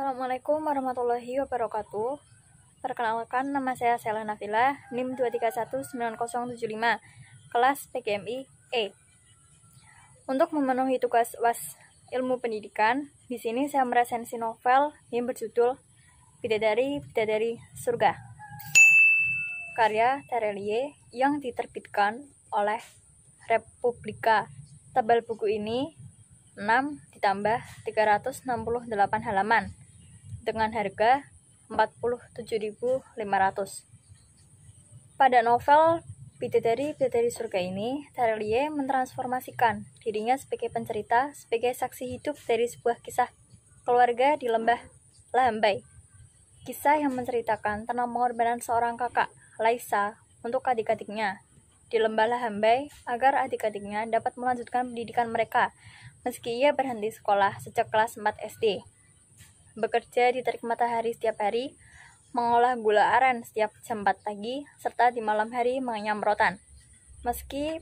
Assalamualaikum warahmatullahi wabarakatuh. Perkenalkan nama saya Selena Villa, NIM 2319075, kelas PGMI E. Untuk memenuhi tugas was Ilmu Pendidikan, di sini saya meresensi novel yang berjudul Bidadari Bidadari Surga. Karya Terelie yang diterbitkan oleh Republika. Tebal buku ini 6 ditambah 368 halaman dengan harga 47.500. Pada novel Bidadari-Bidadari Surga ini, Tarelie mentransformasikan dirinya sebagai pencerita, sebagai saksi hidup dari sebuah kisah keluarga di lembah Lambai. Kisah yang menceritakan tentang pengorbanan seorang kakak, Laisa, untuk adik-adiknya di lembah Lahambai agar adik-adiknya dapat melanjutkan pendidikan mereka meski ia berhenti sekolah sejak kelas 4 SD bekerja di terik matahari setiap hari, mengolah gula aren setiap jam 4 pagi, serta di malam hari mengenyam rotan. Meski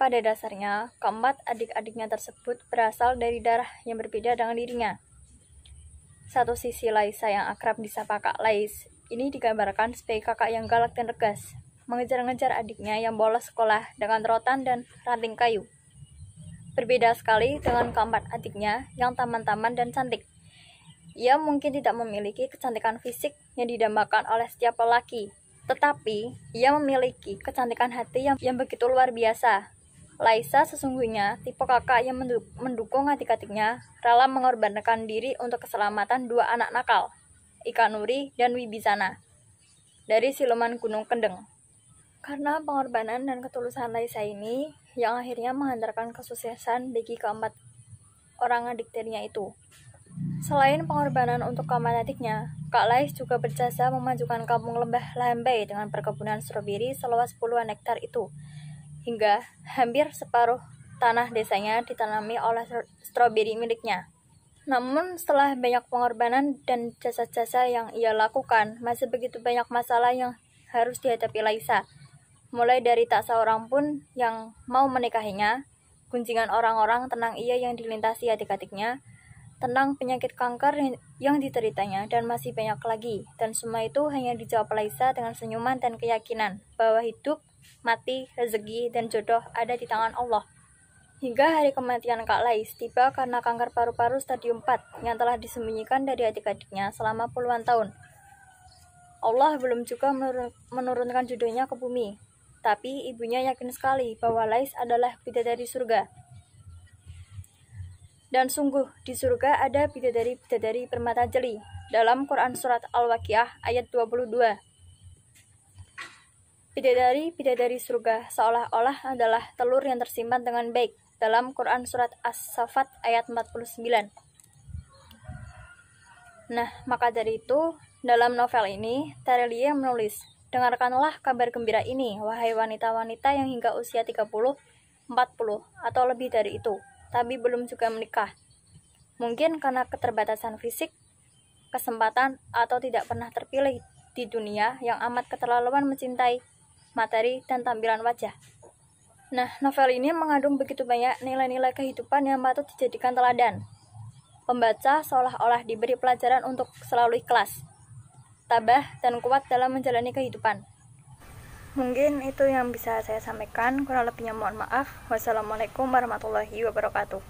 pada dasarnya keempat adik-adiknya tersebut berasal dari darah yang berbeda dengan dirinya. Satu sisi Laisa yang akrab disapa Kak Lais, ini digambarkan sebagai kakak yang galak dan tegas, mengejar-ngejar adiknya yang bolos sekolah dengan rotan dan ranting kayu. Berbeda sekali dengan keempat adiknya yang taman-taman dan cantik. Ia mungkin tidak memiliki kecantikan fisik yang didambakan oleh setiap lelaki, tetapi ia memiliki kecantikan hati yang, yang begitu luar biasa. Laisa sesungguhnya tipe kakak yang mendukung adik-adiknya rela mengorbankan diri untuk keselamatan dua anak nakal, Ikanuri dan Wibisana, dari siluman Gunung Kendeng. Karena pengorbanan dan ketulusan Laisa ini yang akhirnya menghantarkan kesuksesan bagi keempat orang adik itu. Selain pengorbanan untuk kamar adiknya, Kak Lais juga berjasa memajukan kampung lembah Lambai dengan perkebunan stroberi seluas puluhan hektar itu, hingga hampir separuh tanah desanya ditanami oleh stroberi miliknya. Namun setelah banyak pengorbanan dan jasa-jasa yang ia lakukan, masih begitu banyak masalah yang harus dihadapi Laisa. Mulai dari tak seorang pun yang mau menikahinya, kuncingan orang-orang tenang ia yang dilintasi adik-adiknya, tentang penyakit kanker yang diteritanya dan masih banyak lagi. Dan semua itu hanya dijawab Laisa dengan senyuman dan keyakinan bahwa hidup, mati, rezeki, dan jodoh ada di tangan Allah. Hingga hari kematian Kak Lais tiba karena kanker paru-paru stadium 4 yang telah disembunyikan dari adik-adiknya selama puluhan tahun. Allah belum juga menurunkan jodohnya ke bumi, tapi ibunya yakin sekali bahwa Lais adalah bidadari surga dan sungguh di surga ada bidadari-bidadari permata jeli dalam Quran Surat Al-Waqiah ayat 22. Bidadari-bidadari surga seolah-olah adalah telur yang tersimpan dengan baik dalam Quran Surat As-Safat ayat 49. Nah, maka dari itu, dalam novel ini, Terelie menulis, Dengarkanlah kabar gembira ini, wahai wanita-wanita yang hingga usia 30, 40, atau lebih dari itu tapi belum juga menikah. Mungkin karena keterbatasan fisik, kesempatan, atau tidak pernah terpilih di dunia yang amat keterlaluan mencintai materi dan tampilan wajah. Nah, novel ini mengandung begitu banyak nilai-nilai kehidupan yang patut dijadikan teladan. Pembaca seolah-olah diberi pelajaran untuk selalu ikhlas, tabah, dan kuat dalam menjalani kehidupan. Mungkin itu yang bisa saya sampaikan. Kurang lebihnya mohon maaf. Wassalamualaikum warahmatullahi wabarakatuh.